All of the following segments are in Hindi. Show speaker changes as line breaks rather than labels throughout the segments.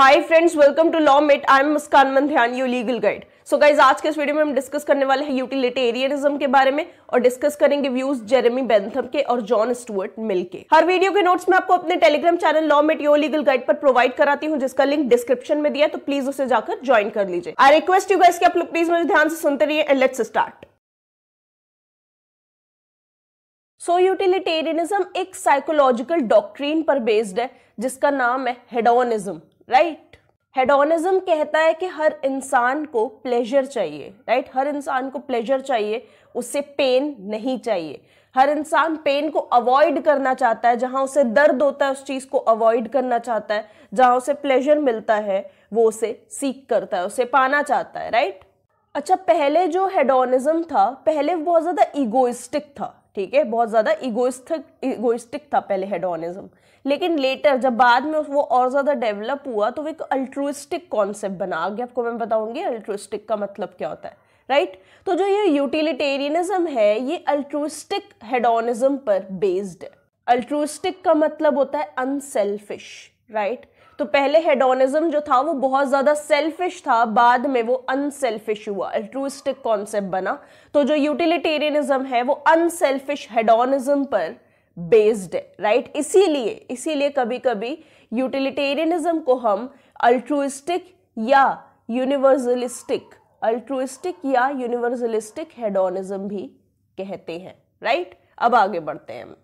Hi friends welcome to law mate I am Muskan Mandhyan your legal guide so guys आज के इस वीडियो में हम डिस्कस करने वाले हैं यूटिलिटेरियनिज्म के बारे में और डिस्कस करेंगे व्यूज जेरेमी बेंथम के और जॉन स्टुअर्ट मिल के हर वीडियो के नोट्स में आपको अपने Telegram channel law mate your legal guide पर प्रोवाइड कराती हूँ जिसका लिंक डिस्क्रिप्शन में दिया तो प्लीज उसे जाकर ज्वाइन कर लीजिए आई रिक्वेस्ट यू गाइज कि आप लोग प्लीज मुझे ध्यान से सुनते रहिए and let's start so so, utilitarianism एक साइकोलॉजिकल डॉक्ट्रीन पर बेस्ड है जिसका नाम है हेडोनिज्म राइट हेडोनिज्म कहता है कि हर इंसान को प्लेजर चाहिए राइट हर इंसान को प्लेजर चाहिए उससे पेन नहीं चाहिए हर इंसान पेन को अवॉइड करना चाहता है जहां उसे दर्द होता है उस चीज़ को अवॉइड करना चाहता है जहां उसे प्लेजर मिलता है वो उसे सीख करता है उसे पाना चाहता है राइट अच्छा पहले जो हेडोनिज्म था पहले बहुत ज़्यादा इगोइस्टिक था ठीक है बहुत ज़्यादा इगोइस्थिक इगोइस्टिक था पहले हेडोनिज्म लेकिन लेटर जब बाद में वो और ज़्यादा डेवलप हुआ तो वो एक अल्ट्रोइस्टिक कॉन्सेप्ट बना आगे आपको मैं बताऊंगी अल्ट्रोइस्टिक का मतलब क्या होता है राइट right? तो जो ये यूटिलिटेरियनिज्म है ये अल्ट्रोइस्टिक हेडोनिज्म पर बेस्ड है अल्ट्रोइस्टिक का मतलब होता है अनसेल्फिश राइट right? तो पहले हेडोनिज्म जो था वो बहुत ज़्यादा सेल्फिश था बाद में वो अनसेल्फिश हुआ अल्ट्रूस्टिक कॉन्सेप्ट बना तो जो यूटिलिटेरियनिज्म है वो अनसेल्फिश हेडोनिज्म पर बेस्ड है राइट इसीलिए इसीलिए कभी कभी यूटिलिटेरियनिज्म को हम अल्ट्रूस्टिक या यूनिवर्सलिस्टिक अल्ट्रुस्टिक या यूनिवर्सलिस्टिक हेडोनिज्म भी कहते हैं राइट अब आगे बढ़ते हैं हम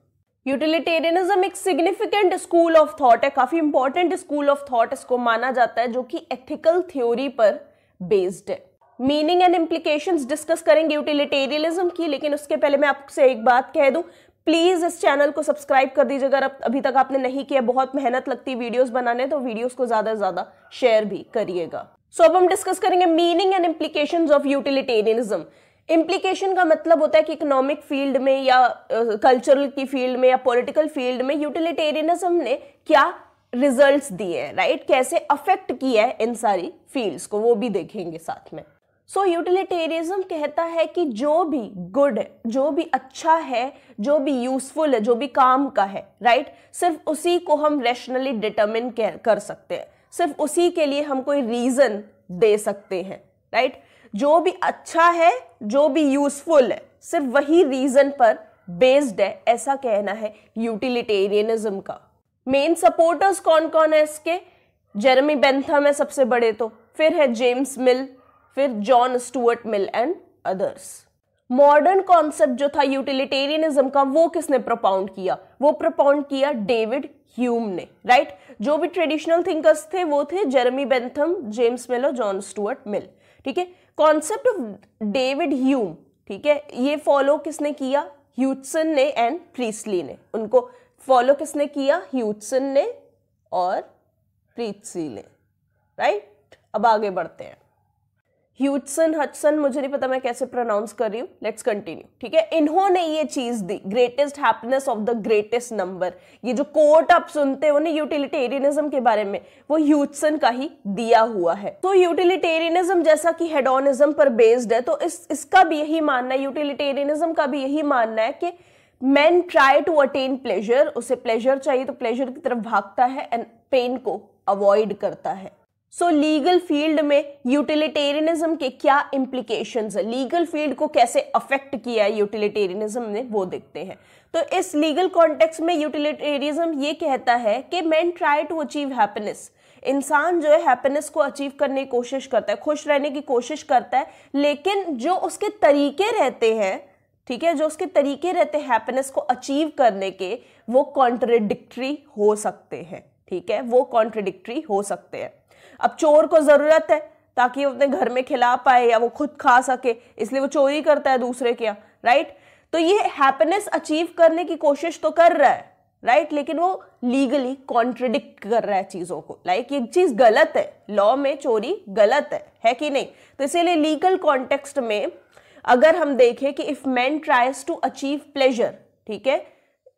यूटिलिटेरियनिज्म एक सिग्निफिकेंट स्कूल ऑफ थॉट है काफी इंपॉर्टेंट स्कूल ऑफ थॉट इसको माना जाता है जो कि एथिकल थ्योरी पर बेस्ड है मीनिंग एंड इम्प्लीकेशन डिस्कस करेंगे यूटिलिटेरियनिज्म की लेकिन उसके पहले मैं आपसे एक बात कह दूं प्लीज़ इस चैनल को सब्सक्राइब कर दीजिए अगर अभी तक आपने नहीं किया बहुत मेहनत लगती है वीडियोज बनाने तो वीडियोज को ज़्यादा से ज़्यादा शेयर भी करिएगा सो so, अब हम डिस्कस करेंगे meaning and implication of utilitarianism implication का मतलब होता है कि इकोनॉमिक फील्ड में या कल्चरल की फील्ड में या पॉलिटिकल फील्ड में यूटिलिटेरियनिज्म ने क्या रिजल्ट्स दिए हैं राइट कैसे अफेक्ट किया है इन सारी फील्ड्स को वो भी देखेंगे साथ में सो यूटिलिटेरियनिज्म कहता है कि जो भी गुड है जो भी अच्छा है जो भी यूजफुल है जो भी काम का है राइट right? सिर्फ उसी को हम रैशनली डिटर्मिन कर सकते हैं सिर्फ उसी के लिए हम कोई रीज़न दे सकते हैं राइट जो भी अच्छा है जो भी यूजफुल है सिर्फ वही रीजन पर बेस्ड है ऐसा कहना है यूटिलिटेरियनिज्म का मेन सपोर्टर्स कौन कौन है इसके जेरमी बेंथम है सबसे बड़े तो फिर है जेम्स मिल फिर John Stuart Mill and others modern concept जो था यूटिलिटेरियनिज्म का वो किसने प्रोपाउंड किया वो प्रोपाउंड किया डेविड ह्यूम ने राइट right? जो भी ट्रेडिशनल थिंकर्स थे वो थे जेरमी बेंथम जेम्स मिल और जॉन स्टुअर्ट मिल ठीक है कॉन्सेप्ट ऑफ डेविड ह्यूम ठीक है ये फॉलो किसने किया ह्यूटसन ने एंड प्रीसली ने उनको फॉलो किसने किया ह्यूटसन ने और प्रीतसी ने राइट अब आगे बढ़ते हैं ह्यूटसन हटसन मुझे नहीं पता मैं कैसे प्रोनाउंस कर रही हूँ लेट्स कंटिन्यू ठीक है इन्होंने ये चीज दी greatest happiness of the greatest number ये जो कोर्ट आप सुनते हो ना यूटिलिटेरियनिज्म के बारे में वो ह्यूटसन का ही दिया हुआ है तो यूटिलिटेरियनिज्म जैसा कि हेडोनिज्म पर बेस्ड है तो इस इसका भी यही मानना है यूटिलिटेरियनिज्म का भी यही मानना है कि man try to attain pleasure उसे प्लेजर चाहिए तो प्लेजर की तरफ भागता है एंड पेन को अवॉइड करता है सो लीगल फील्ड में यूटिलिटेरियनिज्म के क्या इम्प्लीकेशन है लीगल फील्ड को कैसे अफेक्ट किया है यूटिलिटेरियनिज्म ने वो देखते हैं तो इस लीगल कॉन्टेक्स में यूटिलिटेरियनिज्म ये कहता है कि man try to achieve happiness इंसान जो है हैप्पीनेस को अचीव करने की कोशिश करता है खुश रहने की कोशिश करता है लेकिन जो उसके तरीके रहते हैं ठीक है जो उसके तरीके रहते हैं हैप्पीनेस को अचीव करने के वो कॉन्ट्रडिक्ट्री हो सकते हैं ठीक है वो कॉन्ट्रडिक्ट्री हो सकते हैं अब चोर को ज़रूरत है ताकि वो अपने घर में खिला पाए या वो खुद खा सके इसलिए वो चोरी करता है दूसरे के यहाँ राइट तो ये हैप्पीनेस अचीव करने की कोशिश तो कर रहा है राइट लेकिन वो लीगली कॉन्ट्रडिक्ट कर रहा है चीज़ों को लाइक ये चीज़ गलत है लॉ में चोरी गलत है है कि नहीं तो इसीलिए लीगल कॉन्टेक्स्ट में अगर हम देखें कि if man tries to achieve pleasure ठीक है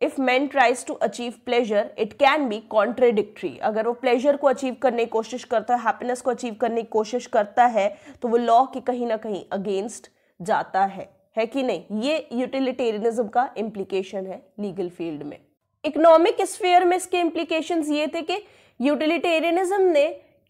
if man tries to achieve pleasure it can be contradictory अगर वो प्लेजर को अचीव करने की कोशिश करता है हैप्पीनेस को अचीव करने की कोशिश करता है तो वो लॉ के कहीं ना कहीं अगेंस्ट जाता है है कि नहीं ये यूटिलिटेरियनिज्म का इम्प्लीकेशन है लीगल फील्ड में इकोनॉमिक स्फेयर में इसके इम्प्लीकेशन ये थे कि यूटिलिटेरियनिज्म ने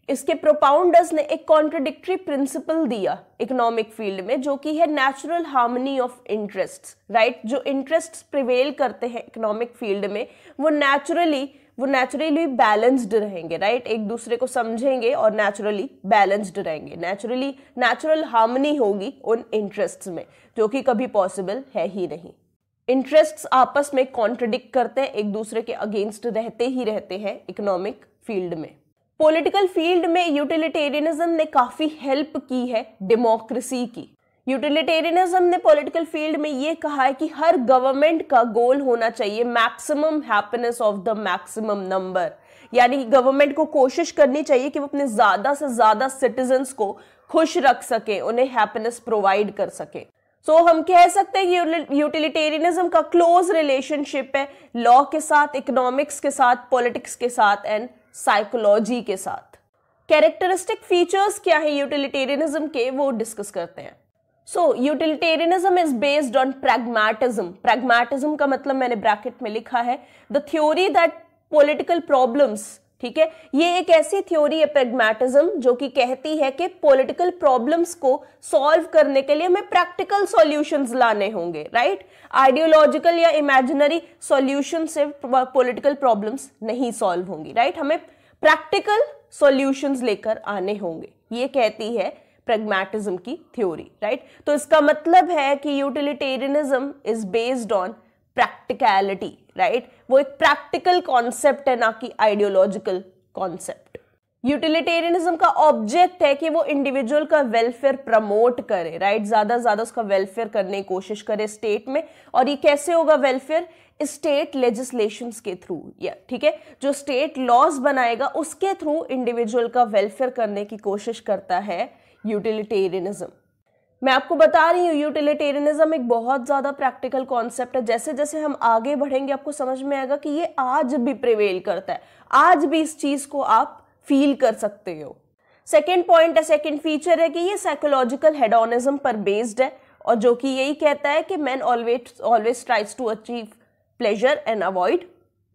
इसके प्रोपाउंडर्स ने एक कॉन्ट्रडिक्टरी प्रिंसिपल दिया इकोनॉमिक फील्ड में जो कि है natural harmony of interest right जो इंटरेस्ट प्रिवेल करते हैं इकोनॉमिक फील्ड में वो नेचुरली वो नेचुरली बैलेंस्ड रहेंगे राइट right? एक दूसरे को समझेंगे और नेचुरली बैलेंस्ड रहेंगे नेचुरली नेचुरल हार्मनी होगी उन इंटरेस्ट में जो कि कभी पॉसिबल है ही नहीं इंटरेस्ट्स आपस में कॉन्ट्रडिक्ट करते हैं एक दूसरे के अगेंस्ट रहते ही रहते हैं इकोनॉमिक फील्ड में पॉलिटिकल फील्ड में यूटिलिटेरियनिज्म ने काफ़ी हेल्प की है डेमोक्रेसी की यूटिलिटेरियनिज्म ने पॉलिटिकल फील्ड में ये कहा है कि हर गवर्नमेंट का गोल होना चाहिए maximum happiness of the maximum number यानी गवर्नमेंट को कोशिश करनी चाहिए कि वो अपने ज़्यादा से ज़्यादा सिटीजन्स को खुश रख सके उन्हें हैप्पीनेस प्रोवाइड कर सके सो so, हम कह सकते हैं कि यूटिलिटेरियनिज्म का क्लोज रिलेशनशिप है लॉ के साथ इकोनॉमिक्स के साथ पॉलिटिक्स के साथ एंड साइकोलॉजी के साथ कैरेक्टरिस्टिक फीचर्स क्या है यूटिलिटेरियनिज्म के वो डिस्कस करते हैं so utilitarianism is based on pragmatism pragmatism का मतलब मैंने ब्रैकेट में लिखा है the theory that political problems ठीक है ये एक ऐसी थ्योरी है प्रेगमेटिज्म जो कि कहती है कि पॉलिटिकल प्रॉब्लम्स को सॉल्व करने के लिए हमें प्रैक्टिकल सॉल्यूशंस लाने होंगे राइट आइडियोलॉजिकल या इमेजिनरी सॉल्यूशन से पॉलिटिकल प्रॉब्लम्स नहीं सॉल्व होंगी राइट हमें प्रैक्टिकल सॉल्यूशंस लेकर आने होंगे ये कहती है प्रेगमेटिज्म की थ्योरी राइट तो इसका मतलब है कि utilitarianism is based on practicality right वो एक प्रैक्टिकल कॉन्सेप्ट है ना कि आइडियोलॉजिकल कॉन्सेप्ट यूटिलिटेरियनिज्म का ऑब्जेक्ट है कि वो इंडिविजुअल का वेलफेयर प्रमोट करे राइट right? ज्यादा ज्यादा उसका वेलफेयर करने की कोशिश करे स्टेट में और ये कैसे होगा वेलफेयर स्टेट लेजिस्लेशन के थ्रू या ठीक है जो स्टेट लॉज बनाएगा उसके थ्रू इंडिविजुअल का वेलफेयर करने की कोशिश करता है यूटिलिटेरियनिज्म मैं आपको बता रही हूँ यूटिलिटेरियनिज्म एक बहुत ज़्यादा प्रैक्टिकल कॉन्सेप्ट है जैसे जैसे हम आगे बढ़ेंगे आपको समझ में आएगा कि ये आज भी प्रिवेल करता है आज भी इस चीज़ को आप फील कर सकते हो सेकेंड पॉइंट है सेकेंड फीचर है कि ये साइकोलॉजिकल हेडोनिज्म पर बेस्ड है और जो कि यही कहता है कि man always always tries to achieve pleasure and avoid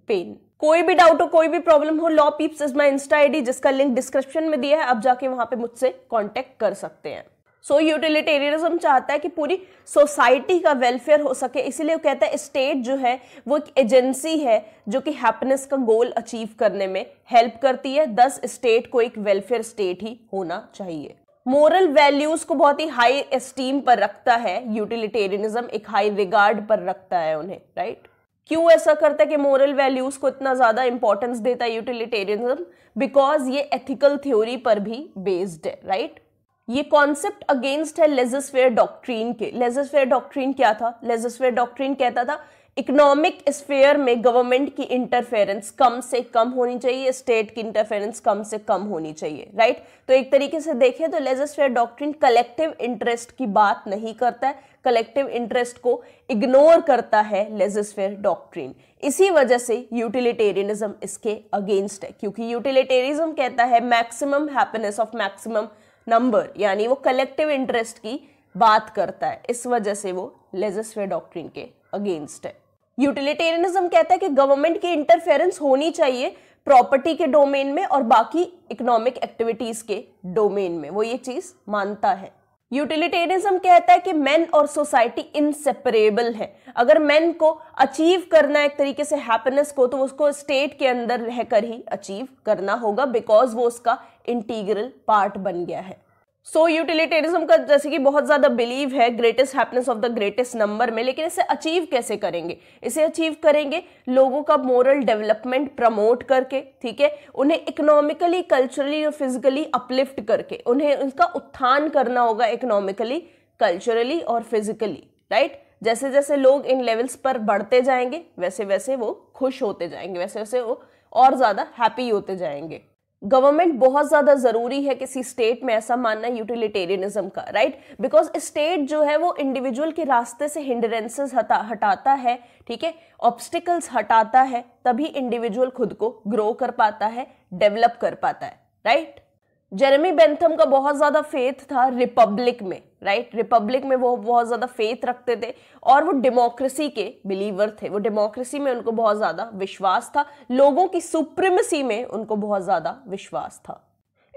pain कोई भी डाउट हो कोई भी प्रॉब्लम हो law peeps is my insta I जिसका लिंक डिस्क्रिप्शन में दिया है आप जाके वहां पे मुझसे कॉन्टेक्ट कर सकते हैं सो यूटिलिटेरियनिज्म चाहता है कि पूरी सोसाइटी का वेलफेयर हो सके इसीलिए वो कहता है स्टेट जो है वो एक एजेंसी है जो कि हैप्पीनेस का गोल अचीव करने में हेल्प करती है दस स्टेट को एक वेलफेयर स्टेट ही होना चाहिए मोरल वैल्यूज को बहुत ही हाई एस्टीम पर रखता है यूटिलिटेरियनिज्म एक हाई रिगार्ड पर रखता है उन्हें राइट right? क्यों ऐसा करता है कि मोरल वैल्यूज को इतना ज्यादा इंपॉर्टेंस देता है यूटिलिटेरियनिज्म बिकॉज ये एथिकल थ्योरी पर भी बेस्ड है राइट right? ये कॉन्सेप्ट अगेंस्ट है लेजस्फेयर डॉक्ट्रीन के लेजस्फेयर डॉक्ट्रीन क्या था लेजस्फेयर डॉक्ट्रीन कहता था इकोनॉमिक स्फेयर में गवर्नमेंट की इंटरफेरेंस कम से कम होनी चाहिए स्टेट की इंटरफेरेंस कम से कम होनी चाहिए राइट तो एक तरीके से देखें तो लेजस्फेयर डॉक्ट्रीन कलेक्टिव इंटरेस्ट की बात नहीं करता है कलेक्टिव इंटरेस्ट को इग्नोर करता है लेजस्फेयर डॉक्ट्रीन इसी वजह से यूटिलिटेरियनिज्म इसके अगेंस्ट है क्योंकि यूटिलिटेरिज्म कहता है maximum happiness of maximum number यानी वो कलेक्टिव इंटरेस्ट की बात करता है इस वजह से वो लेजस्वे डॉक्ट्रिन के अगेंस्ट है यूटिलिटेरियनिज्म कहता है कि गवर्नमेंट की इंटरफेरेंस होनी चाहिए प्रॉपर्टी के डोमेन में और बाकी इकोनॉमिक एक्टिविटीज के डोमेन में वो ये चीज मानता है यूटिलिटेरिज्म कहता है कि मैन और सोसाइटी इनसेपरेबल है अगर मैन को अचीव करना एक तरीके से हैप्पीनेस को तो उसको स्टेट के अंदर रहकर ही अचीव करना होगा बिकॉज वो उसका इंटीग्रल पार्ट बन गया है सो so, यूटिलिटेरिज्म का जैसे कि बहुत ज़्यादा बिलीव है greatest happiness of the greatest number में लेकिन इसे अचीव कैसे करेंगे इसे अचीव करेंगे लोगों का मोरल डेवलपमेंट प्रमोट करके ठीक है उन्हें इकोनॉमिकली कल्चरली और फिजिकली अपलिफ्ट करके उन्हें उनका उत्थान करना होगा इकोनॉमिकली कल्चरली और फिजिकली राइट जैसे जैसे लोग इन लेवल्स पर बढ़ते जाएंगे वैसे वैसे वो खुश होते जाएंगे वैसे वैसे वो और ज़्यादा हैप्पी होते जाएंगे गवर्नमेंट बहुत ज़्यादा ज़रूरी है किसी स्टेट में ऐसा मानना यूटिलिटेरियनिज्म का राइट बिकॉज स्टेट जो है वो इंडिविजुअल के रास्ते से हिंडरेंसेस हटा हटाता है ठीक है ऑब्स्टिकल्स हटाता है तभी इंडिविजुअल खुद को ग्रो कर पाता है डेवलप कर पाता है राइट जेरेमी बेंथम का बहुत ज़्यादा फेथ था रिपब्लिक में राइट right? रिपब्लिक में वो बहुत ज़्यादा फेथ रखते थे और वो डेमोक्रेसी के बिलीवर थे वो डेमोक्रेसी में उनको बहुत ज़्यादा विश्वास था लोगों की सुप्रीमसी में उनको बहुत ज़्यादा विश्वास था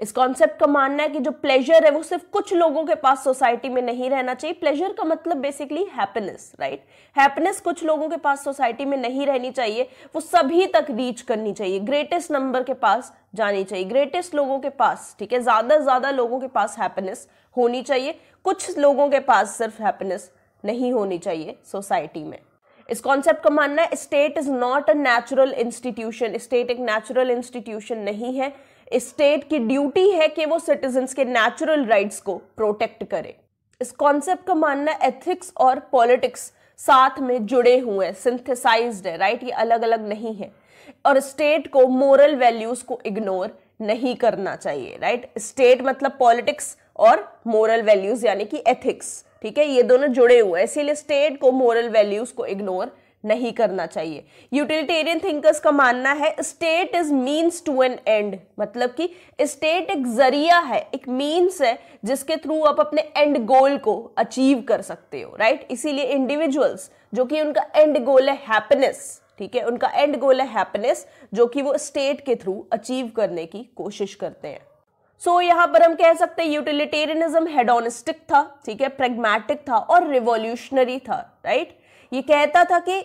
इस कॉन्सेप्ट का मानना है कि जो प्लेजर है वो सिर्फ कुछ लोगों के पास सोसाइटी में नहीं रहना चाहिए प्लेजर का मतलब बेसिकली हैप्पीनेस राइट हैप्पीनेस कुछ लोगों के पास सोसाइटी में नहीं रहनी चाहिए वो सभी तक रीच करनी चाहिए ग्रेटेस्ट नंबर के पास जानी चाहिए ग्रेटेस्ट लोगों के पास ठीक है ज़्यादा से ज़्यादा लोगों के पास हैप्पीनेस होनी चाहिए कुछ लोगों के पास सिर्फ हैप्पीनेस नहीं होनी चाहिए सोसाइटी में इस कॉन्सेप्ट का मानना है state is not a natural institution state एक नेचुरल इंस्टीट्यूशन नहीं है स्टेट की ड्यूटी है कि वो सिटीजन्स के नेचुरल राइट्स को प्रोटेक्ट करे इस कॉन्सेप्ट का मानना एथिक्स और पॉलिटिक्स साथ में जुड़े हुए हैं सिंथेसाइज्ड है राइट right? ये अलग अलग नहीं है और स्टेट को मोरल वैल्यूज को इग्नोर नहीं करना चाहिए राइट right? स्टेट मतलब पॉलिटिक्स और मोरल वैल्यूज यानी कि एथिक्स ठीक है ये दोनों जुड़े हुए हैं इसीलिए स्टेट को मोरल वैल्यूज को इग्नोर नहीं करना चाहिए यूटिलिटेरियन थिंकर्स का मानना है state is means to an end मतलब कि स्टेट एक जरिया है एक मीन्स है जिसके थ्रू आप अपने एंड गोल को अचीव कर सकते हो राइट right? इसीलिए इंडिविजुअल्स जो कि उनका एंड गोल है हैप्पीनेस ठीक है उनका एंड गोल है हैप्पीनेस जो कि वो स्टेट के थ्रू अचीव करने की कोशिश करते हैं सो so, यहाँ पर हम कह सकते हैं यूटिलिटेरियनिज्म हेडोनिस्टिक था ठीक है प्रेग्मेटिक था और रिवोल्यूशनरी था राइट right? ये कहता था कि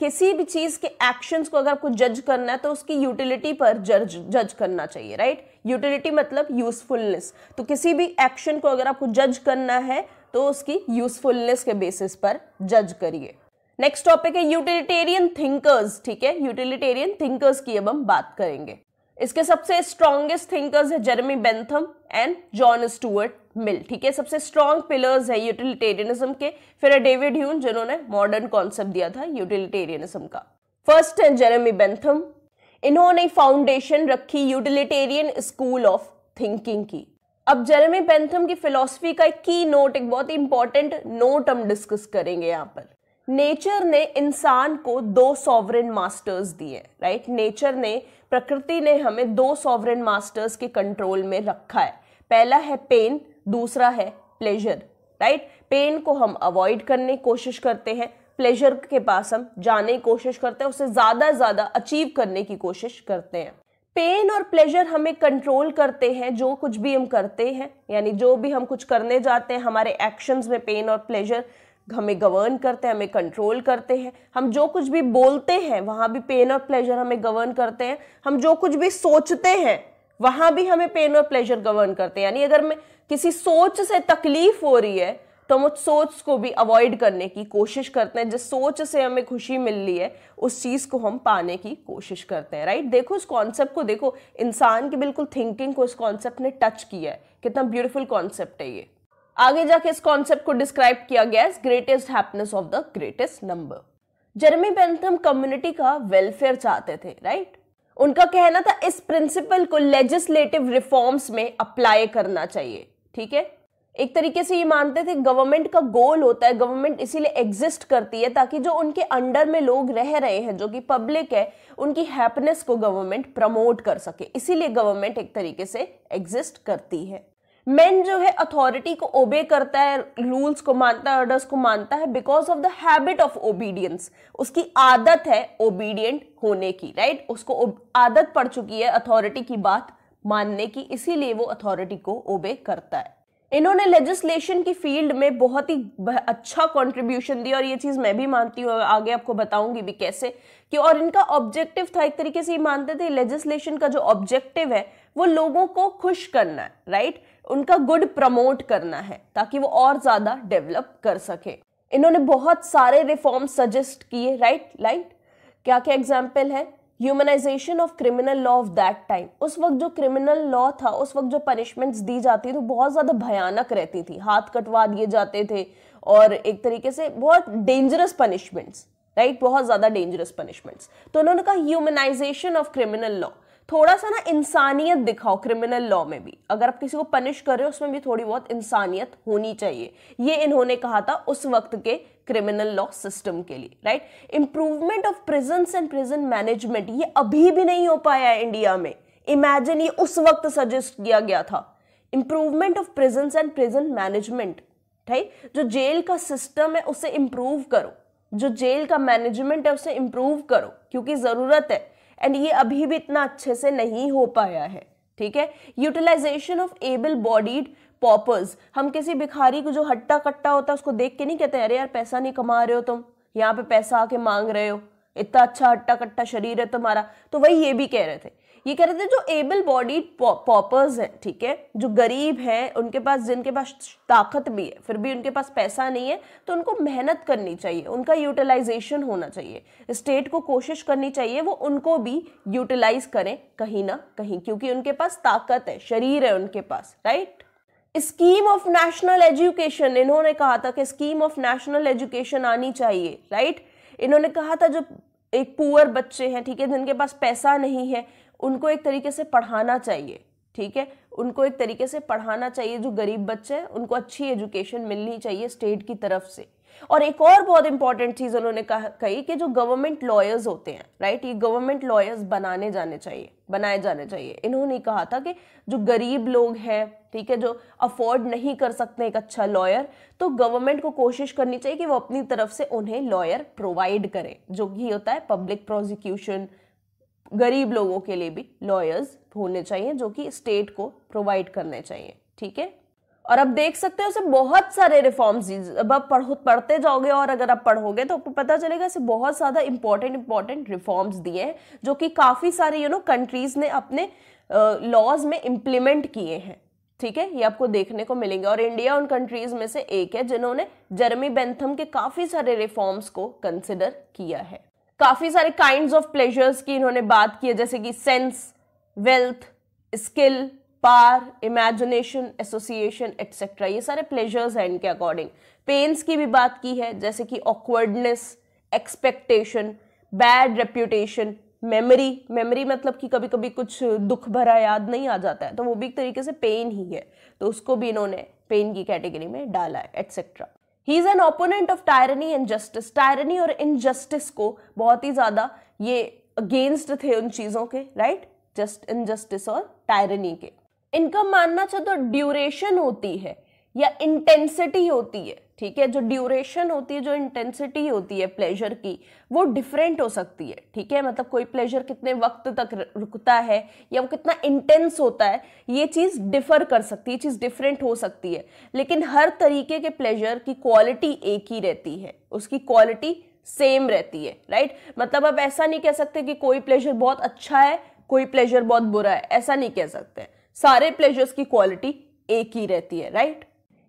किसी भी चीज के एक्शंस को अगर आपको जज करना है तो उसकी यूटिलिटी पर जज जज करना चाहिए राइट यूटिलिटी मतलब यूजफुलनेस तो किसी भी एक्शन को अगर आपको जज करना है तो उसकी यूजफुलनेस के बेसिस पर जज करिए नेक्स्ट टॉपिक है यूटिलिटेरियन थिंकर्स ठीक है यूटिलिटेरियन थिंकर्स की अब हम बात करेंगे इसके सबसे स्ट्रॉन्गेस्ट थिंकर्स है Jeremy Bentham and John Stuart Mill ठीक है सबसे स्ट्रॉन्ग पिलर्स है यूटिलिटेरियनिज्म के फिर है डेविड ह्यून जिन्होंने मॉडर्न कॉन्सेप्ट दिया था यूटिलिटेरियनिज्म का फर्स्ट है जेरेमी बेंथम इन्होंने फाउंडेशन रखी यूटिलिटेरियन स्कूल ऑफ थिंकिंग की अब जेरेमी बेंथम की फिलॉसफी का एक की नोट एक बहुत ही इंपॉर्टेंट नोट हम डिस्कस करेंगे यहाँ पर नेचर ने इंसान को दो सॉवरेन मास्टर्स दिए राइट नेचर ने प्रकृति ने हमें दो सॉवरेन मास्टर्स के कंट्रोल में रखा है पहला है पेन दूसरा है प्लेजर राइट पेन को हम अवॉइड करने की कोशिश करते हैं प्लेजर के पास हम जाने की कोशिश करते हैं उसे ज़्यादा ज़्यादा अचीव करने की कोशिश करते हैं पेन और प्लेजर हमें कंट्रोल करते हैं जो कुछ भी हम करते हैं यानी जो भी हम कुछ करने जाते हैं हमारे एक्शंस में पेन और प्लेजर हमें गवर्न करते हैं हमें कंट्रोल करते हैं हम जो कुछ भी बोलते हैं वहाँ भी पेन और प्लेजर हमें गवर्न करते हैं हम जो कुछ भी सोचते हैं वहाँ भी हमें पेन और प्लेजर गवर्न करते हैं यानी अगर मैं किसी सोच से तकलीफ हो रही है तो हम उस सोच को भी अवॉइड करने की कोशिश करते हैं जिस सोच से हमें खुशी मिल रही है उस चीज़ को हम पाने की कोशिश करते हैं राइट देखो इस कॉन्सेप्ट को देखो इंसान की बिल्कुल थिंकिंग को इस कॉन्सेप्ट ने टच किया है कितना ब्यूटीफुल कॉन्सेप्ट है ये आगे जाके इस कॉन्सेप्ट को डिस्क्राइब किया गया है greatest happiness of the greatest number Jeremy Bentham community का वेलफेयर चाहते थे राइट उनका कहना था इस प्रिंसिपल को लेजिस्लेटिव रिफॉर्म्स में अप्लाई करना चाहिए ठीक है एक तरीके से ये मानते थे गवर्नमेंट का गोल होता है गवर्नमेंट इसीलिए एग्जिस्ट करती है ताकि जो उनके अंडर में लोग रह रहे हैं जो कि पब्लिक है उनकी हैप्पीनेस को गवर्नमेंट प्रमोट कर सके इसीलिए गवर्नमेंट एक तरीके से एग्जिस्ट करती है मैन जो है अथॉरिटी को ओबे करता है रूल्स को मानता है ऑर्डर्स को मानता है because of the habit of obedience उसकी आदत है ओबीडियंट होने की राइट right? उसको आदत पड़ चुकी है अथॉरिटी की बात मानने की इसीलिए वो अथॉरिटी को ओबे करता है इन्होंने लेजिस्लेशन की फील्ड में बहुत ही अच्छा कंट्रीब्यूशन दिया और ये चीज़ मैं भी मानती हूँ आगे आपको बताऊंगी भी कैसे कि और इनका ऑब्जेक्टिव था एक तरीके से ये मानते थे लेजिस्लेशन का जो ऑब्जेक्टिव है वो लोगों को खुश करना है राइट उनका गुड प्रमोट करना है ताकि वो और ज़्यादा डेवलप कर सके इन्होंने बहुत सारे रिफॉर्म सजेस्ट किए राइट लाइट क्या क्या एग्जाम्पल है humanization of criminal law of that time उस वक्त जो क्रिमिनल लॉ था उस वक्त जो पनिशमेंट्स दी जाती थी बहुत ज़्यादा भयानक रहती थी हाथ कटवा दिए जाते थे और एक तरीके से बहुत डेंजरस पनिशमेंट्स राइट बहुत ज़्यादा डेंजरस पनिशमेंट्स तो उन्होंने कहा ह्यूमनाइजेशन ऑफ क्रिमिनल लॉ थोड़ा सा ना इंसानियत दिखाओ क्रिमिनल लॉ में भी अगर आप किसी को पनिश कर रहे हो उसमें भी थोड़ी बहुत इंसानियत होनी चाहिए ये इन्होंने कहा था उस वक्त के क्रिमिनल लॉ सिस्टम के लिए right improvement of prison and prison management ये अभी भी नहीं हो पाया है इंडिया में इमेजिन ये उस वक्त सजेस्ट किया गया था improvement of prison and prison management right जो जेल का सिस्टम है उसे इंप्रूव करो जो जेल का मैनेजमेंट है उसे इंप्रूव करो क्योंकि ज़रूरत है एंड ये अभी भी इतना अच्छे से नहीं हो पाया है ठीक है utilization of able bodied paupers हम किसी भिखारी को जो हट्टा कट्टा होता है उसको देख के नहीं कहते अरे यार पैसा नहीं कमा रहे हो तुम यहाँ पे पैसा आके मांग रहे हो इतना अच्छा हट्टा कट्टा शरीर है तुम्हारा तो वही ये भी कह रहे थे ये कह रहे थे जो एबल बॉडीड पॉपर्स हैं ठीक है जो गरीब हैं उनके पास जिनके पास ताकत भी है फिर भी उनके पास पैसा नहीं है तो उनको मेहनत करनी चाहिए उनका यूटिलाइजेशन होना चाहिए स्टेट को कोशिश करनी चाहिए वो उनको भी यूटिलाइज करें कहीं ना कहीं क्योंकि उनके पास ताकत है शरीर है उनके पास right scheme of national education इन्होंने कहा था कि स्कीम ऑफ नेशनल एजुकेशन आनी चाहिए राइट इन्होंने कहा था जो एक पुअर बच्चे हैं ठीक है जिनके पास पैसा नहीं है उनको एक तरीके से पढ़ाना चाहिए ठीक है उनको एक तरीके से पढ़ाना चाहिए जो गरीब बच्चे हैं उनको अच्छी एजुकेशन मिलनी चाहिए स्टेट की तरफ से और एक और बहुत इंपॉर्टेंट चीज़ उन्होंने कहा कही कि जो गवर्नमेंट लॉयर्स होते हैं राइट ये गवर्नमेंट लॉयर्स बनाने जाने चाहिए बनाए जाने चाहिए इन्होंने कहा था कि जो गरीब लोग हैं ठीक है जो अफोर्ड नहीं कर सकते एक अच्छा लॉयर तो गवर्नमेंट को कोशिश करनी चाहिए कि वो अपनी तरफ से उन्हें लॉयर प्रोवाइड करें जो कि होता है पब्लिक प्रोसिक्यूशन गरीब लोगों के लिए भी लॉयर्स होने चाहिए जो कि स्टेट को प्रोवाइड करने चाहिए ठीक है और अब देख सकते हो उसे बहुत सारे रिफॉर्म्स अब आप पढ़ो पढ़ते जाओगे और अगर आप पढ़ोगे तो आपको पता चलेगा इसे बहुत ज़्यादा इंपॉर्टेंट इंपॉर्टेंट रिफॉर्म्स दिए हैं जो कि काफ़ी सारे यू नो कंट्रीज़ ने अपने लॉज में इम्प्लीमेंट किए हैं ठीक है ये आपको देखने को मिलेंगे और इंडिया उन कंट्रीज़ में से एक है जिन्होंने जर्मी बेंथम के काफ़ी सारे रिफॉर्म्स को कंसिडर किया है काफ़ी सारे काइंड ऑफ प्लेजर्स की इन्होंने बात की है जैसे कि sense wealth skill power imagination association etcetera ये सारे प्लेजर्स हैं इनके अकॉर्डिंग पेन्स की भी बात की है जैसे कि awkwardness expectation bad reputation memory memory मतलब कि कभी कभी कुछ दुख भरा याद नहीं आ जाता है तो वो भी एक तरीके से पेन ही है तो उसको भी इन्होंने पेन की कैटेगरी में डाला है etcetera he is an opponent of tyranny and justice tyranny और इनजस्टिस को बहुत ही ज़्यादा ये अगेंस्ट थे उन चीज़ों के राइट जस्ट इनजस्टिस और टायरनी के इनका मानना चाहे तो ड्यूरेशन होती है या इंटेंसिटी होती है ठीक है जो ड्यूरेशन होती है जो इंटेंसिटी होती है प्लेजर की वो डिफरेंट हो सकती है ठीक है मतलब कोई प्लेजर कितने वक्त तक रुकता है या वो कितना इंटेंस होता है ये चीज़ डिफर कर सकती है चीज़ डिफरेंट हो सकती है लेकिन हर तरीके के प्लेजर की क्वालिटी एक ही रहती है उसकी क्वालिटी सेम रहती है राइट मतलब आप ऐसा नहीं कह सकते कि कोई प्लेजर बहुत अच्छा है कोई प्लेजर बहुत बुरा है ऐसा नहीं कह सकते सारे प्लेजर्स की क्वालिटी एक ही रहती है राइट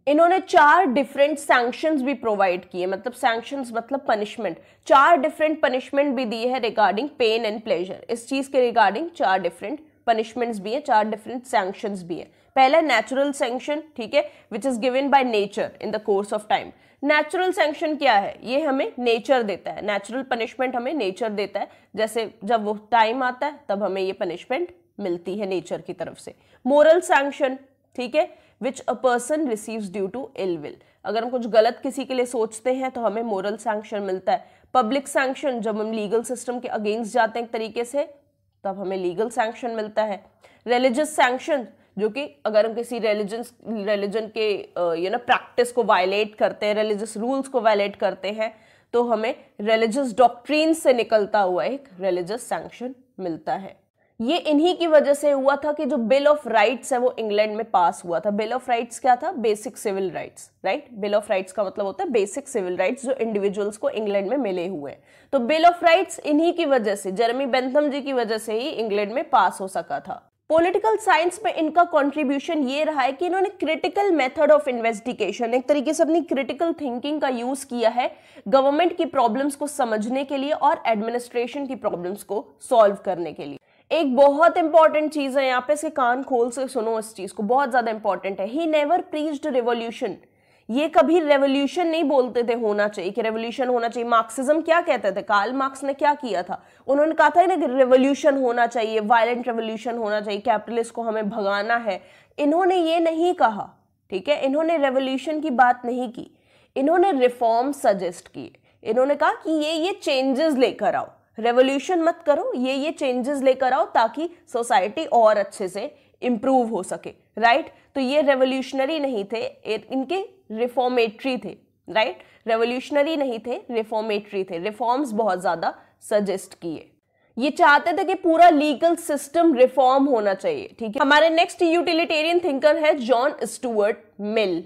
इन्होंने चार डिफरेंट सैंक्शंस भी प्रोवाइड किए मतलब सैंक्शंस मतलब पनिशमेंट चार डिफरेंट पनिशमेंट भी दिए है रिगार्डिंग पेन एंड प्लेजर इस चीज़ के रिगार्डिंग चार डिफरेंट पनिशमेंट्स भी है चार डिफरेंट सैंक्शंस भी है पहला नेचुरल सैंक्शन ठीक है which is given by nature in the course of time natural sanction क्या है ये हमें नेचर देता है नेचुरल पनिशमेंट हमें नेचर देता है जैसे जब वो टाइम आता है तब हमें ये पनिशमेंट मिलती है नेचर की तरफ से मोरल सैंक्शन ठीक है which a person receives due to ill will अगर हम कुछ गलत किसी के लिए सोचते हैं तो हमें मोरल सैंक्शन मिलता है पब्लिक सैंक्शन जब हम लीगल सिस्टम के अगेंस्ट जाते हैं एक तरीके से तब हमें लीगल सैंक्शन मिलता है रिलीजियस सैंक्शन जो कि अगर हम किसी रिलीजन रिलीजन के यू नो प्रैक्टिस को वायलेट करते हैं रिलीजियस रूल्स को वायलेट करते हैं तो हमें रिलीजियस डॉक्ट्रीन से निकलता हुआ एक रिलीजियस सैंक्शन मिलता है ये इन्हीं की वजह से हुआ था कि जो बिल ऑफ राइट्स है वो इंग्लैंड में पास हुआ था बिल ऑफ राइट्स क्या था basic civil rights right bill of rights का मतलब होता है बेसिक सिविल राइट्स जो इंडिविजुअल्स को इंग्लैंड में मिले हुए हैं तो बिल ऑफ राइट्स इन्हीं की वजह से जर्मी बेंथम जी की वजह से ही इंग्लैंड में पास हो सका था पॉलिटिकल साइंस में इनका कंट्रीब्यूशन ये रहा है कि इन्होंने क्रिटिकल मेथड ऑफ इन्वेस्टिगेशन एक तरीके से अपनी क्रिटिकल थिंकिंग का यूज किया है गवर्नमेंट की प्रॉब्लम्स को समझने के लिए और एडमिनिस्ट्रेशन की प्रॉब्लम्स को सॉल्व करने के लिए एक बहुत इंपॉर्टेंट चीज है यहाँ पे इसके कान खोल से सुनो इस चीज को बहुत ज्यादा इंपॉर्टेंट है ही नेवर प्रीज्ड रिवोल्यूशन ये कभी रेवोल्यूशन नहीं बोलते थे होना चाहिए कि रेवोल्यूशन होना चाहिए मार्क्सिज्म क्या कहते थे कार्ल मार्क्स ने क्या किया था उन्होंने कहा था कि रेवोल्यूशन होना चाहिए वायलेंट रेवोल्यूशन होना चाहिए कैपिटलिस्ट को हमें भगाना है इन्होंने ये नहीं कहा ठीक है इन्होंने रेवोल्यूशन की बात नहीं की इन्होंने रिफॉर्म सजेस्ट किए इन्होंने कहा कि ये ये चेंजेस लेकर आओ रेवोल्यूशन मत करो ये ये चेंजेस लेकर आओ ताकि सोसाइटी और अच्छे से इम्प्रूव हो सके राइट तो ये रेवोल्यूशनरी नहीं थे इनके रिफॉर्मेटरी थे राइट रेवोल्यूशनरी नहीं थे रिफॉर्मेटरी थे रिफॉर्म्स बहुत ज़्यादा सजेस्ट किए ये चाहते थे कि पूरा लीगल सिस्टम रिफॉर्म होना चाहिए ठीक है हमारे नेक्स्ट यूटिलिटेरियन थिंकर है John Stuart Mill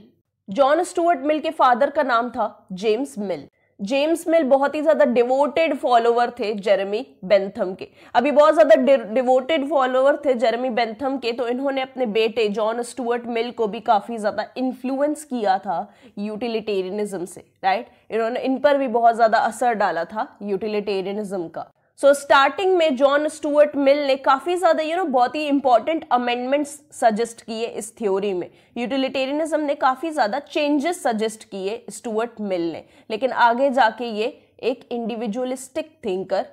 John Stuart Mill के फादर का नाम था जेम्स मिल जेम्स मिल बहुत ही ज्यादा डिवोटेड फॉलोवर थे जेरेमी बेंथम के अभी बहुत ज्यादा डिवोटेड फॉलोवर थे जेरेमी बेंथम के तो इन्होंने अपने बेटे जॉन स्टुअर्ट मिल को भी काफी ज्यादा इन्फ्लुएंस किया था यूटिलिटेरियनिज्म से राइट इन्होंने इन पर भी बहुत ज्यादा असर डाला था यूटिलिटेरियनिज्म का सो so, स्टार्टिंग में जॉन स्टुअर्ट मिल ने काफ़ी ज़्यादा यू नो बहुत ही इंपॉर्टेंट अमेंडमेंट्स सजेस्ट किए इस थ्योरी में यूटिलिटेरियनिज्म ने काफ़ी ज़्यादा चेंजेस सजेस्ट किए स्टुअर्ट मिल ने लेकिन आगे जाके ये एक इंडिविजुअलिस्टिक थिंकर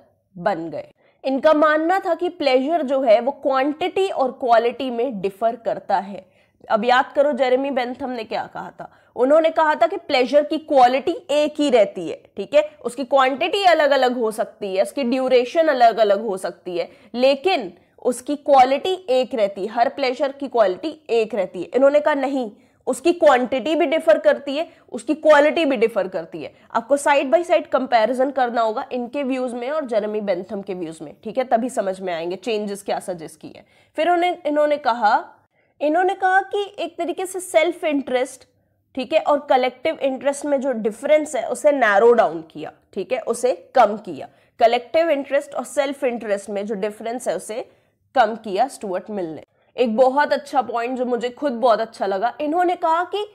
बन गए इनका मानना था कि प्लेजर जो है वो क्वांटिटी और क्वालिटी में डिफर करता है अब याद करो जेरेमी बेंथम ने क्या कहा था उन्होंने कहा था कि प्लेजर की क्वालिटी एक ही रहती है ठीक है उसकी क्वांटिटी अलग अलग हो सकती है उसकी ड्यूरेशन अलग अलग हो सकती है लेकिन उसकी क्वालिटी एक रहती है हर प्लेजर की क्वालिटी एक रहती है इन्होंने कहा नहीं उसकी क्वांटिटी भी डिफर करती है उसकी क्वालिटी भी डिफर करती है आपको साइड बाय साइड कंपैरिजन करना होगा इनके व्यूज में और जेरेमी बेंथम के व्यूज में ठीक है तभी समझ में आएंगे चेंजेस क्या सजेस्ट किए फिर उन्हें इन्होंने कहा इन्होंने कहा कि एक तरीके से सेल्फ इंटरेस्ट ठीक है और कलेक्टिव इंटरेस्ट में जो डिफरेंस है उसे नैरो डाउन किया ठीक है उसे कम किया कलेक्टिव इंटरेस्ट और सेल्फ इंटरेस्ट में जो डिफरेंस है उसे कम किया स्टुअर्ट मिल ने एक बहुत अच्छा पॉइंट जो मुझे खुद बहुत अच्छा लगा इन्होंने कहा कि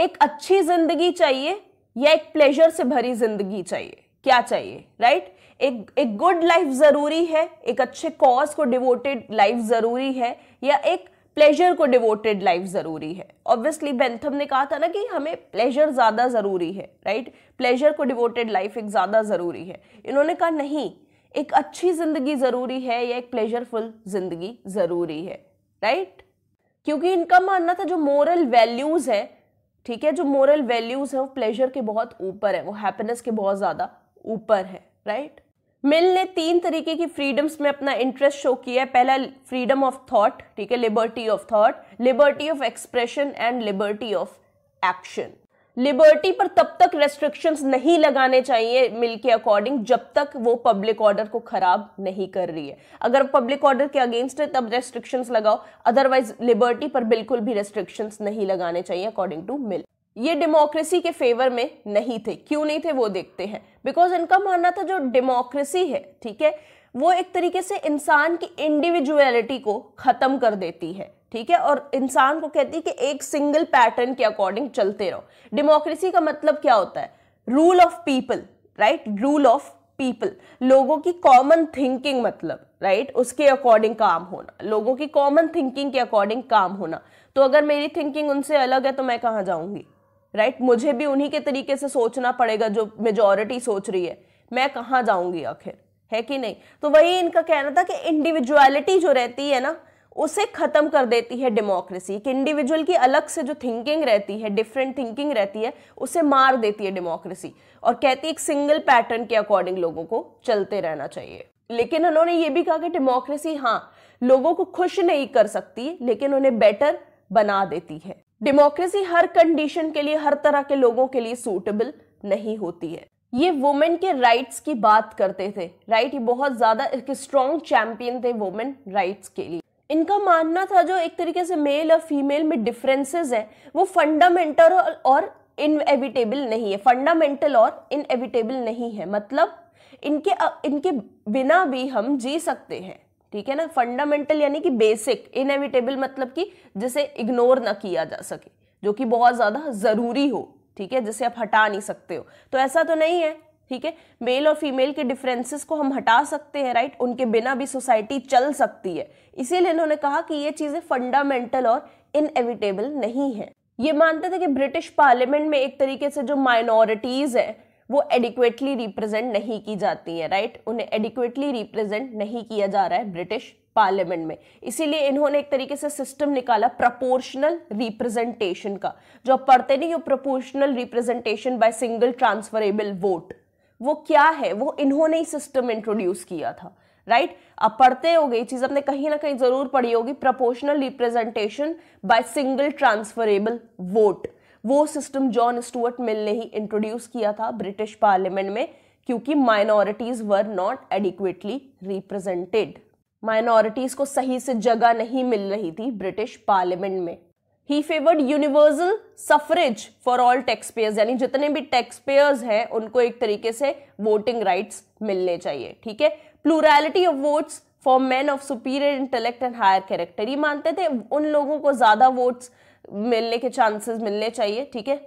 एक अच्छी जिंदगी चाहिए या एक प्लेजर से भरी जिंदगी चाहिए क्या चाहिए राइट right? एक एक गुड लाइफ जरूरी है एक अच्छे कॉज को डिवोटेड लाइफ जरूरी है या एक प्लेजर को डिवोटेड लाइफ ज़रूरी है ऑब्वियसली बेंथम ने कहा था ना कि हमें प्लेजर ज़्यादा ज़रूरी है राइट प्लेजर को डिवोटेड लाइफ एक ज़्यादा ज़रूरी है इन्होंने कहा नहीं एक अच्छी ज़िंदगी ज़रूरी है या एक प्लेजरफुल ज़िंदगी ज़रूरी है राइट क्योंकि इनका मानना था जो मोरल वैल्यूज़ है ठीक है जो मोरल वैल्यूज़ हैं वो प्लेजर के बहुत ऊपर है वो हैप्पीनेस के बहुत ज़्यादा ऊपर है राइट मिल ने तीन तरीके की फ्रीडम्स में अपना इंटरेस्ट शो किया है पहला फ्रीडम ऑफ थॉट ठीक है liberty of thought liberty of expression and liberty of action liberty पर तब तक रेस्ट्रिक्शंस नहीं लगाने चाहिए मिल के अकॉर्डिंग जब तक वो पब्लिक ऑर्डर को खराब नहीं कर रही है अगर पब्लिक ऑर्डर के अगेंस्ट है तब रेस्ट्रिक्शंस लगाओ अदरवाइज लिबर्टी पर बिल्कुल भी रेस्ट्रिक्शंस नहीं लगाने चाहिए अकॉर्डिंग टू मिल ये डेमोक्रेसी के फेवर में नहीं थे क्यों नहीं थे वो देखते हैं बिकॉज इनका मानना था जो डेमोक्रेसी है ठीक है वो एक तरीके से इंसान की इंडिविजुअलिटी को ख़त्म कर देती है ठीक है और इंसान को कहती है कि एक सिंगल पैटर्न के अकॉर्डिंग चलते रहो डेमोक्रेसी का मतलब क्या होता है rule of people right rule of people लोगों की कॉमन थिंकिंग मतलब राइट right? उसके अकॉर्डिंग काम होना लोगों की कॉमन थिंकिंग के अकॉर्डिंग काम होना तो अगर मेरी थिंकिंग उनसे अलग है तो मैं कहाँ जाऊँगी राइट right? मुझे भी उन्हीं के तरीके से सोचना पड़ेगा जो मेजोरिटी सोच रही है मैं कहाँ जाऊंगी आखिर है कि नहीं तो वही इनका कहना था कि इंडिविजुअलिटी जो रहती है ना उसे ख़त्म कर देती है डेमोक्रेसी कि इंडिविजुअल की अलग से जो थिंकिंग रहती है डिफरेंट थिंकिंग रहती है उसे मार देती है डेमोक्रेसी और कहती है एक सिंगल पैटर्न के अकॉर्डिंग लोगों को चलते रहना चाहिए लेकिन उन्होंने ये भी कहा कि डेमोक्रेसी हाँ लोगों को खुश नहीं कर सकती लेकिन उन्हें बेटर बना देती है डेमोक्रेसी हर कंडीशन के लिए हर तरह के लोगों के लिए सूटेबल नहीं होती है ये वुमेन के राइट्स की बात करते थे राइट ये बहुत ज्यादा एक स्ट्रॉन्ग चैंपियन थे वुमेन राइट्स के लिए इनका मानना था जो एक तरीके से मेल और फीमेल में डिफरेंसेस है वो फंडामेंटल और इनएविटेबल नहीं है फंडामेंटल और इनएविटेबल नहीं है मतलब इनके इनके बिना भी हम जी सकते हैं ठीक है ना फंडामेंटल यानी कि बेसिक इनएविटेबल मतलब कि जिसे इग्नोर ना किया जा सके जो कि बहुत ज़्यादा ज़रूरी हो ठीक है जिसे आप हटा नहीं सकते हो तो ऐसा तो नहीं है ठीक है मेल और फीमेल के डिफरेंसेस को हम हटा सकते हैं राइट उनके बिना भी सोसाइटी चल सकती है इसीलिए इन्होंने कहा कि ये चीज़ें फंडामेंटल और इनएविटेबल नहीं है ये मानते थे कि ब्रिटिश पार्लियामेंट में एक तरीके से जो माइनॉरिटीज़ है वो एडिक्वेटली रिप्रेजेंट नहीं की जाती है राइट right? उन्हें एडिक्वेटली रिप्रेजेंट नहीं किया जा रहा है ब्रिटिश पार्लियामेंट में इसीलिए इन्होंने एक तरीके से सिस्टम निकाला प्रोपोर्शनल रिप्रेजेंटेशन का जो आप पढ़ते नहीं हो proportional representation by single transferable vote वो क्या है वो इन्होंने ही सिस्टम इंट्रोड्यूस किया था राइट right? आप पढ़ते हो गई चीज आपने कहीं ना कहीं जरूर पढ़ी होगी proportional representation by single transferable vote वो सिस्टम जॉन स्टुअर्ट मिल ने ही इंट्रोड्यूस किया था ब्रिटिश पार्लियामेंट में क्योंकि minorities were not adequately represented minorities को सही से जगह नहीं मिल रही थी ब्रिटिश पार्लियामेंट में he favoured universal suffrage for all tax payers यानी जितने भी टैक्स पेयर्स हैं उनको एक तरीके से वोटिंग राइट्स मिलने चाहिए ठीक है plurality of votes for man of superior intellect and higher character ये मानते थे उन लोगों को ज़्यादा वोट्स मिलने के चांसेस मिलने चाहिए ठीक है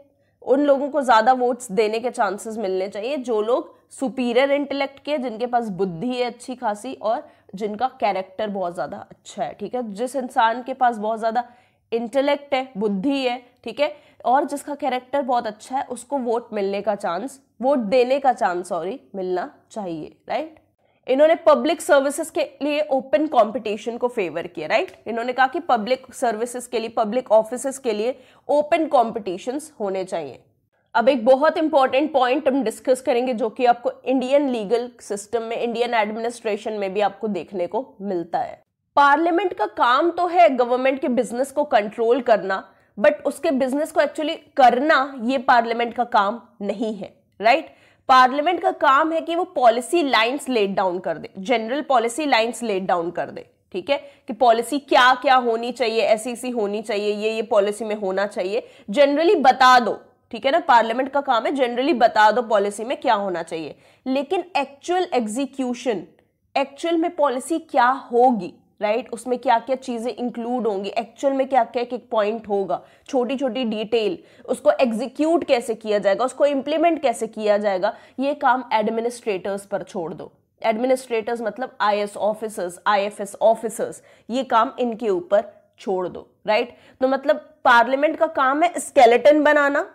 उन लोगों को ज़्यादा वोट्स देने के चांसेस मिलने चाहिए जो लोग सुपीरियर इंटेलेक्ट के जिनके पास बुद्धि है अच्छी खासी और जिनका कैरेक्टर बहुत ज़्यादा अच्छा है ठीक है जिस इंसान के पास बहुत ज़्यादा इंटेलेक्ट है बुद्धि है ठीक है और जिसका कैरेक्टर बहुत अच्छा है उसको वोट मिलने का चांस वोट देने का चांस सॉरी मिलना चाहिए राइट इन्होंने पब्लिक सर्विसेज के लिए ओपन कंपटीशन को फेवर किया राइट इन्होंने कहा कि पब्लिक सर्विसेज के लिए पब्लिक ऑफिस के लिए ओपन कॉम्पिटिशन होने चाहिए अब एक बहुत इंपॉर्टेंट पॉइंट हम डिस्कस करेंगे जो कि आपको इंडियन लीगल सिस्टम में इंडियन एडमिनिस्ट्रेशन में भी आपको देखने को मिलता है पार्लियामेंट का काम तो है गवर्नमेंट के बिजनेस को कंट्रोल करना बट उसके बिजनेस को एक्चुअली करना ये पार्लियामेंट का काम नहीं है राइट right? पार्लियामेंट का काम है कि वो पॉलिसी लाइंस लेट डाउन कर दे general policy lines laid down कर दे ठीक है कि पॉलिसी क्या क्या होनी चाहिए ऐसी ऐसी होनी चाहिए ये ये पॉलिसी में होना चाहिए जनरली बता दो ठीक है ना पार्लियामेंट का काम है जनरली बता दो पॉलिसी में क्या होना चाहिए लेकिन एक्चुअल एग्जीक्यूशन एक्चुअल में पॉलिसी क्या होगी राइट right? उसमें क्या क्या चीज़ें इंक्लूड होंगी एक्चुअल में क्या क्या एक पॉइंट होगा छोटी छोटी डिटेल उसको एग्जीक्यूट कैसे किया जाएगा उसको इम्प्लीमेंट कैसे किया जाएगा ये काम एडमिनिस्ट्रेटर्स पर छोड़ दो एडमिनिस्ट्रेटर्स मतलब I S officers I F S officers ये काम इनके ऊपर छोड़ दो राइट right? तो मतलब पार्लियामेंट का काम है स्केलेटन बनाना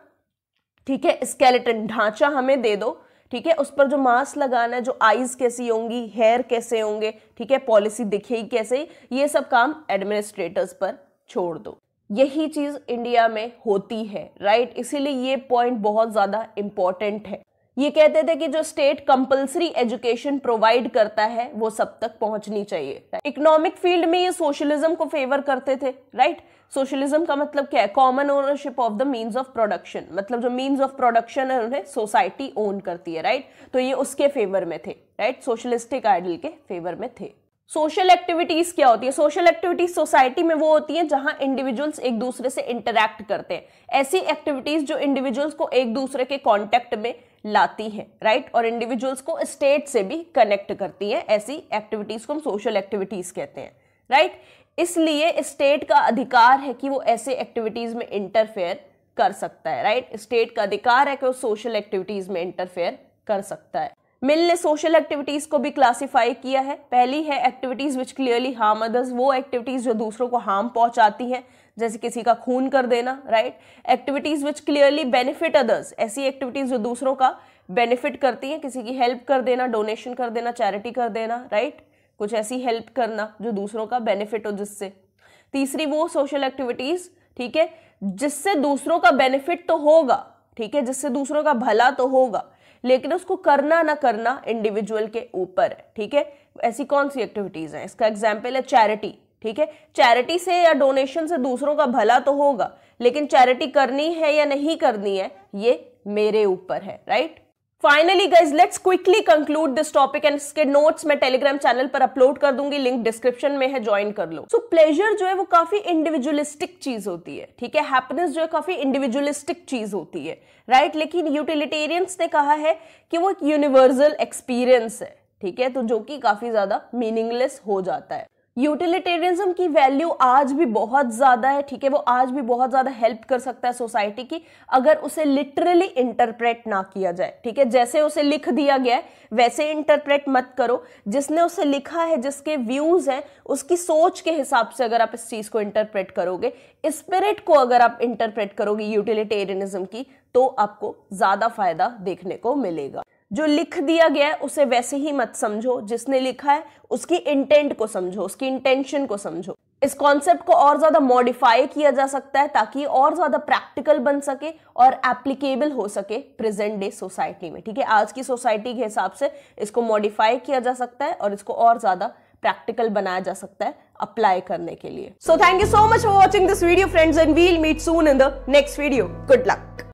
ठीक है स्केलेटन ढांचा हमें दे दो ठीक है उस पर जो मास्क लगाना है जो आईज कैसी होंगी हेयर कैसे होंगे ठीक है पॉलिसी दिखेगी कैसे ये सब काम एडमिनिस्ट्रेटर्स पर छोड़ दो यही चीज़ इंडिया में होती है राइट इसीलिए ये पॉइंट बहुत ज़्यादा इम्पॉर्टेंट है ये कहते थे कि जो स्टेट कंपलसरी एजुकेशन प्रोवाइड करता है वो सब तक पहुंचनी चाहिए इकोनॉमिक फील्ड में ये सोशलिज्म को फेवर करते थे राइट सोशलिज्म का मतलब क्या है common ownership of the means of production मतलब जो मीन्स ऑफ प्रोडक्शन है उन्हें सोसाइटी ओन करती है राइट तो ये उसके फेवर में थे राइट सोशलिस्टिक आइडल के फेवर में थे सोशल एक्टिविटीज क्या होती है सोशल एक्टिविटीज सोसाइटी में वो होती है जहां इंडिविजुअल्स एक दूसरे से इंटरेक्ट करते हैं ऐसी एक्टिविटीज जो इंडिविजुअल्स को एक दूसरे के कॉन्टेक्ट में लाती है राइट और इंडिविजुअल्स को स्टेट से भी कनेक्ट करती है ऐसी एक्टिविटीज़ को हम सोशल एक्टिविटीज़ कहते हैं राइट इसलिए स्टेट का अधिकार है कि वो ऐसे एक्टिविटीज़ में इंटरफेयर कर सकता है राइट स्टेट का अधिकार है कि वो सोशल एक्टिविटीज़ में इंटरफेयर कर सकता है मिल ने सोशल एक्टिविटीज़ को भी क्लासीफाई किया है पहली है activities which clearly harm others वो एक्टिविटीज़ जो दूसरों को हार्म पहुंचाती हैं जैसे किसी का खून कर देना right activities which clearly benefit others ऐसी एक्टिविटीज़ जो दूसरों का बेनिफिट करती हैं किसी की हेल्प कर देना डोनेशन कर देना चैरिटी कर देना राइट कुछ ऐसी हेल्प करना जो दूसरों का बेनिफिट हो जिससे तीसरी वो सोशल एक्टिविटीज़ ठीक है जिससे दूसरों का बेनिफिट तो होगा ठीक है जिससे दूसरों का भला तो होगा लेकिन उसको करना ना करना इंडिविजुअल के ऊपर है ठीक है ऐसी कौन सी एक्टिविटीज़ हैं इसका एग्जाम्पल है चैरिटी ठीक है चैरिटी से या डोनेशन से दूसरों का भला तो होगा लेकिन चैरिटी करनी है या नहीं करनी है ये मेरे ऊपर है right finally guys let's quickly conclude this topic and इसके नोट्स मैं टेलीग्राम चैनल पर अपलोड कर दूंगी लिंक डिस्क्रिप्शन में है ज्वाइन कर लो सो so, प्लेजर जो है वो काफी इंडिविजुअलिस्टिक चीज होती है ठीक है हैप्पीनेस जो है काफी इंडिविजुअलिस्टिक चीज होती है राइट right? लेकिन यूटिलिटेरियंस ने कहा है कि वो एक यूनिवर्सल एक्सपीरियंस है ठीक है तो जो कि काफी ज्यादा मीनिंगलेस हो जाता है यूटिलिटेरियनिज्म की वैल्यू आज भी बहुत ज़्यादा है ठीक है वो आज भी बहुत ज़्यादा हेल्प कर सकता है सोसाइटी की अगर उसे लिटरली इंटरप्रेट ना किया जाए ठीक है जैसे उसे लिख दिया गया है वैसे इंटरप्रेट मत करो जिसने उसे लिखा है जिसके व्यूज़ हैं उसकी सोच के हिसाब से अगर आप इस चीज़ को इंटरप्रेट करोगे स्पिरिट को अगर आप इंटरप्रेट करोगे यूटिलिटेरियनिज्म की तो आपको ज़्यादा फायदा देखने को मिलेगा जो लिख दिया गया है उसे वैसे ही मत समझो जिसने लिखा है उसकी इंटेंट को समझो उसकी इंटेंशन को समझो इस कॉन्सेप्ट को और ज़्यादा मॉडिफाई किया जा सकता है ताकि और ज़्यादा प्रैक्टिकल बन सके और एप्लीकेबल हो सके प्रेजेंट डे सोसाइटी में ठीक है आज की सोसाइटी के हिसाब से इसको मॉडिफाई किया जा सकता है और इसको और ज़्यादा प्रैक्टिकल बनाया जा सकता है अप्लाई करने के लिए so thank you so much for watching this video friends and we'll meet soon in the next video good luck